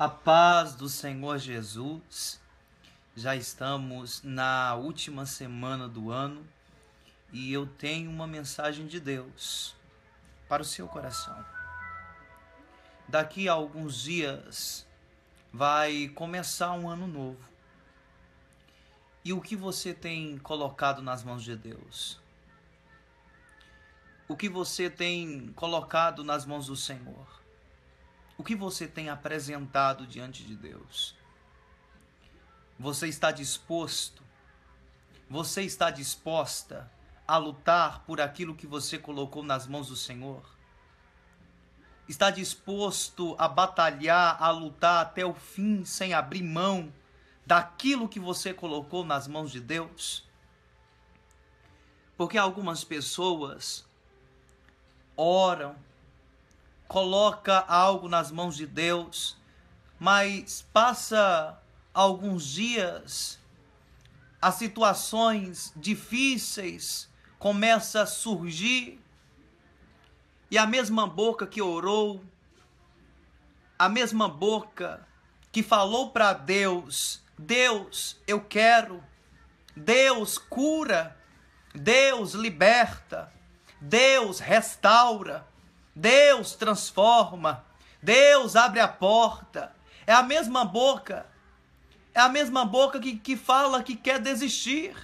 A paz do Senhor Jesus. Já estamos na última semana do ano e eu tenho uma mensagem de Deus para o seu coração. Daqui a alguns dias vai começar um ano novo. E o que você tem colocado nas mãos de Deus? O que você tem colocado nas mãos do Senhor? O que você tem apresentado diante de Deus? Você está disposto? Você está disposta a lutar por aquilo que você colocou nas mãos do Senhor? Está disposto a batalhar, a lutar até o fim sem abrir mão daquilo que você colocou nas mãos de Deus? Porque algumas pessoas oram, coloca algo nas mãos de Deus, mas passa alguns dias, as situações difíceis começam a surgir, e a mesma boca que orou, a mesma boca que falou para Deus: Deus, eu quero, Deus cura, Deus liberta, Deus restaura. Deus transforma, Deus abre a porta. É a mesma boca, é a mesma boca que, que fala que quer desistir.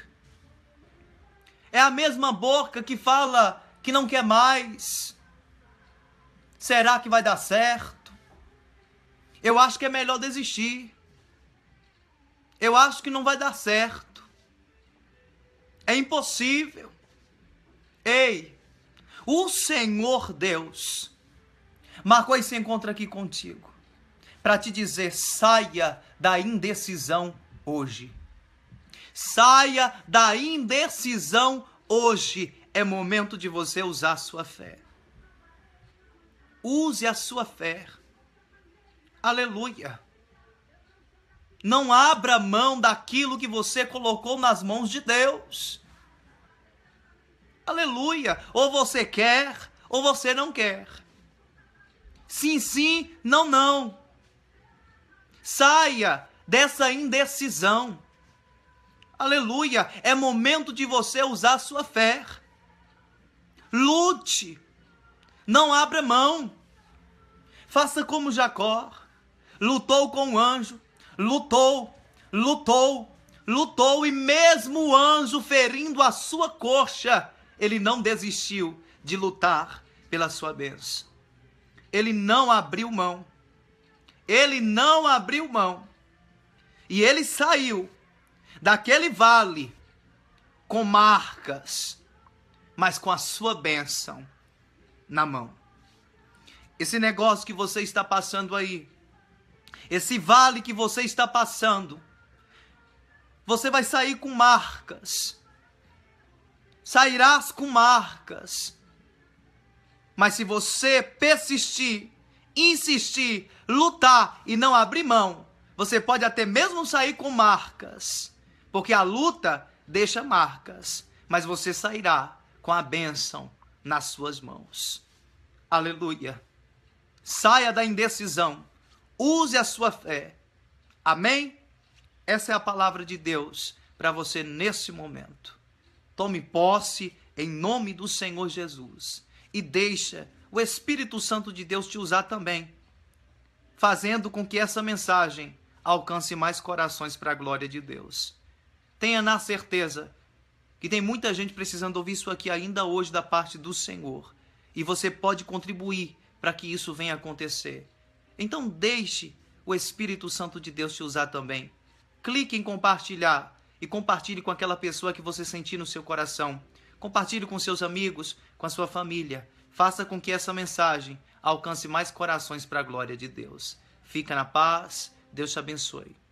É a mesma boca que fala que não quer mais. Será que vai dar certo? Eu acho que é melhor desistir. Eu acho que não vai dar certo. É impossível. Ei, o Senhor Deus marcou esse encontro aqui contigo para te dizer: saia da indecisão hoje. Saia da indecisão hoje. É momento de você usar a sua fé. Use a sua fé. Aleluia. Não abra mão daquilo que você colocou nas mãos de Deus. Aleluia! Ou você quer, ou você não quer. Sim, sim, não, não. Saia dessa indecisão. Aleluia! É momento de você usar sua fé. Lute. Não abra mão. Faça como Jacó. Lutou com o anjo. Lutou, lutou, lutou. E mesmo o anjo ferindo a sua coxa, ele não desistiu de lutar pela sua bênção. Ele não abriu mão. Ele não abriu mão. E ele saiu daquele vale com marcas, mas com a sua bênção na mão. Esse negócio que você está passando aí, esse vale que você está passando, você vai sair com marcas, sairás com marcas. Mas se você persistir, insistir, lutar e não abrir mão, você pode até mesmo sair com marcas, porque a luta deixa marcas, mas você sairá com a bênção nas suas mãos. Aleluia. Saia da indecisão. Use a sua fé. Amém? Essa é a palavra de Deus para você nesse momento. Tome posse em nome do Senhor Jesus e deixa o Espírito Santo de Deus te usar também, fazendo com que essa mensagem alcance mais corações para a glória de Deus. Tenha na certeza que tem muita gente precisando ouvir isso aqui ainda hoje da parte do Senhor, e você pode contribuir para que isso venha acontecer. Então deixe o Espírito Santo de Deus te usar também. Clique em compartilhar e compartilhe com aquela pessoa que você sentir no seu coração. Compartilhe com seus amigos, com a sua família. Faça com que essa mensagem alcance mais corações para a glória de Deus. Fica na paz. Deus te abençoe.